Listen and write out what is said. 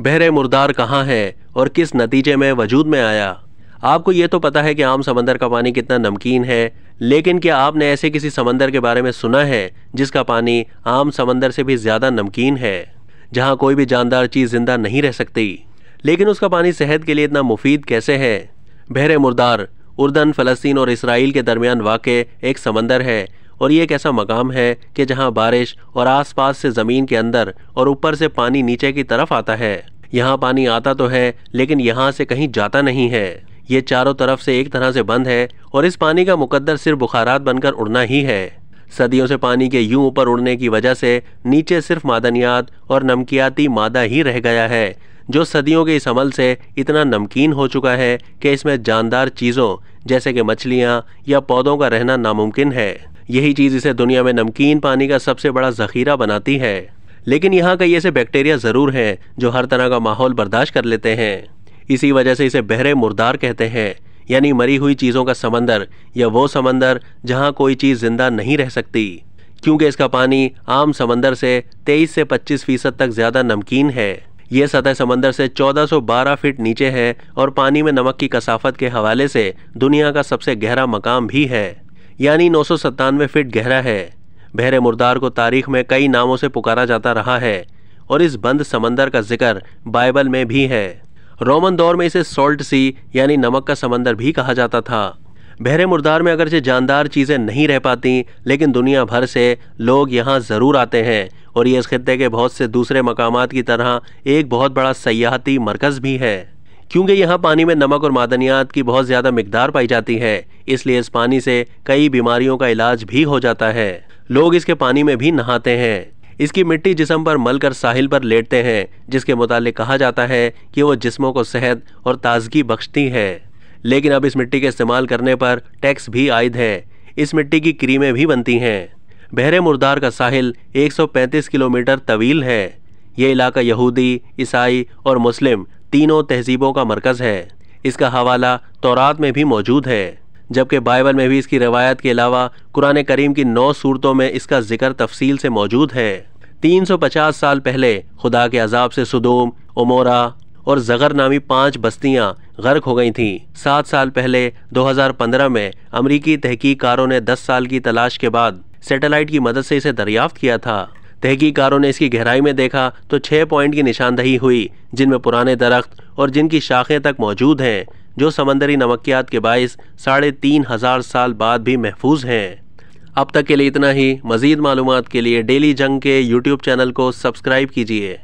बहरे मुर्दार कहाँ है और किस नतीजे में वजूद में आया आपको ये तो पता है कि आम समंदर का पानी कितना नमकीन है लेकिन क्या आपने ऐसे किसी समंदर के बारे में सुना है जिसका पानी आम समंदर से भी ज़्यादा नमकीन है जहाँ कोई भी जानदार चीज़ ज़िंदा नहीं रह सकती लेकिन उसका पानी सेहत के लिए इतना मुफीद कैसे है बहरे मुर्दार उर्दन फ़लस्तीन और इसराइल के दरमियान वाक़ एक समंदर है और ये एक ऐसा मकाम है कि जहाँ बारिश और आसपास से ज़मीन के अंदर और ऊपर से पानी नीचे की तरफ आता है यहाँ पानी आता तो है लेकिन यहाँ से कहीं जाता नहीं है ये चारों तरफ से एक तरह से बंद है और इस पानी का मुकद्दर सिर्फ बुखारात बनकर उड़ना ही है सदियों से पानी के यूं ऊपर उड़ने की वजह से नीचे सिर्फ मादनियात और नमकियाती मादा ही रह गया है जो सदियों के इस अमल से इतना नमकीन हो चुका है कि इसमें जानदार चीज़ों जैसे कि मछलियाँ या पौधों का रहना नामुमकिन है यही चीज़ इसे दुनिया में नमकीन पानी का सबसे बड़ा जखीरा बनाती है लेकिन यहाँ कई ऐसे बैक्टीरिया ज़रूर हैं जो हर तरह का माहौल बर्दाश्त कर लेते हैं इसी वजह से इसे बहरे मुर्दार कहते हैं यानी मरी हुई चीज़ों का समंदर या वो समंदर जहाँ कोई चीज़ ज़िंदा नहीं रह सकती क्योंकि इसका पानी आम समंदर से 23 से 25 फीसद तक ज़्यादा नमकीन है ये सतह समंदर से 1412 फीट नीचे है और पानी में नमक की कसाफत के हवाले से दुनिया का सबसे गहरा मकाम भी है यानी नौ सौ फीट गहरा है बहरे मुर्दार को तारीख में कई नामों से पुकारा जाता रहा है और इस बंद समंदर का जिक्र बाइबल में भी है रोमन दौर में इसे सॉल्ट सी यानी नमक का समंदर भी कहा जाता था बहरे मुर्दार में अगरचे जानदार चीज़ें नहीं रह पाती लेकिन दुनिया भर से लोग यहाँ ज़रूर आते हैं और ये इस खत्े के बहुत से दूसरे मकाम की तरह एक बहुत बड़ा सयाहती मरकज़ भी है क्योंकि यहाँ पानी में नमक और मादनियात की बहुत ज़्यादा मकदार पाई जाती है इसलिए इस पानी से कई बीमारियों का इलाज भी हो जाता है लोग इसके पानी में भी नहाते हैं इसकी मिट्टी जिसम पर मल कर साहिल पर लेटते हैं जिसके मुताबिक कहा जाता है कि वो जिस्मों को सेहत और ताजगी बख्शती है लेकिन अब इस मिट्टी के इस्तेमाल करने पर टैक्स भी आयद है इस मिट्टी की क्रीमें भी बनती हैं बहरे मुर्दार का साहिल 135 किलोमीटर तवील है ये इलाका यहूदी ईसाई और मुस्लिम तीनों तहजीबों का मरकज़ है इसका हवाला तौरात में भी मौजूद है जबकि बाइबल में भी इसकी रवायत के अलावा कुरान करीम की नौ सूरतों में इसका जिक्र तफसील से मौजूद है 350 साल पहले खुदा के अजाब से सुदूम उमोरा और जगर नामी पांच बस्तियां गर्क हो गई थीं सात साल पहले 2015 में अमरीकी तहकीकारों ने 10 साल की तलाश के बाद सैटेलाइट की मदद से इसे दरियाफ्त किया था तहकीकारों ने इसकी गहराई में देखा तो छः पॉइंट की निशानदही हुई जिनमें पुराने दरख्त और जिनकी शाखें तक मौजूद हैं जो समंदरी नमकियात के बायस साढ़े तीन हज़ार साल बाद भी महफूज हैं अब तक के लिए इतना ही मज़ीद मालूम के लिए डेली जंग के यूट्यूब चैनल को सब्सक्राइब कीजिए